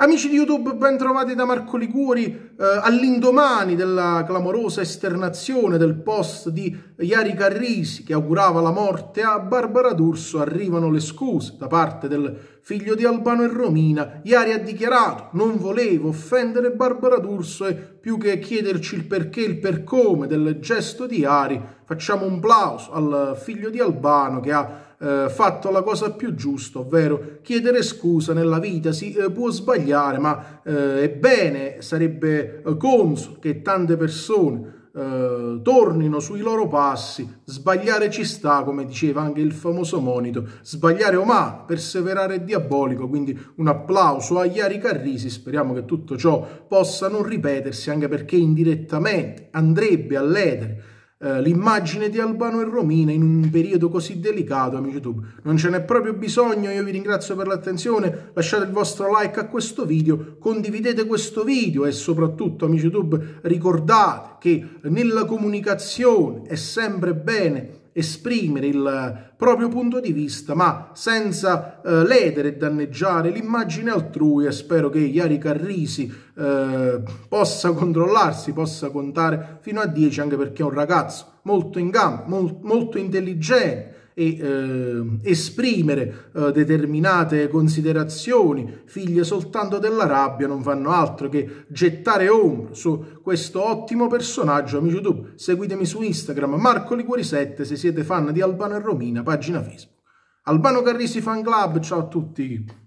Amici di YouTube, ben trovati da Marco Liguori eh, all'indomani della clamorosa esternazione del post di Iari Carrisi che augurava la morte a Barbara D'Urso arrivano le scuse da parte del figlio di Albano e Romina. Iari ha dichiarato non volevo offendere Barbara D'Urso e più che chiederci il perché e il per come del gesto di Iari facciamo un plauso al figlio di Albano che ha eh, fatto la cosa più giusta, ovvero chiedere scusa nella vita. Si eh, può sbagliare, ma eh, è bene, sarebbe eh, conso che tante persone eh, tornino sui loro passi. Sbagliare ci sta, come diceva anche il famoso monito. Sbagliare o perseverare è diabolico. Quindi un applauso a Iari Carrisi. Speriamo che tutto ciò possa non ripetersi, anche perché indirettamente andrebbe a ledere eh, l'immagine di Albano e Romina in un periodo così delicato, amici YouTube. Non ce n'è proprio bisogno, io vi ringrazio per l'attenzione, lasciate il vostro like a questo video, condividete questo video e soprattutto, amici YouTube, ricordate che nella comunicazione è sempre bene esprimere il proprio punto di vista, ma senza eh, ledere e danneggiare l'immagine altrui e spero che Iari Carrisi eh, possa controllarsi, possa contare fino a 10 anche perché è un ragazzo molto in gamba, mol molto intelligente, e eh, esprimere eh, determinate considerazioni, figlie soltanto della rabbia, non fanno altro che gettare ombra su questo ottimo personaggio. Amici YouTube, seguitemi su Instagram, Marco Liguori7, se siete fan di Albano e Romina, pagina Facebook. Albano Carrisi Fan Club, ciao a tutti!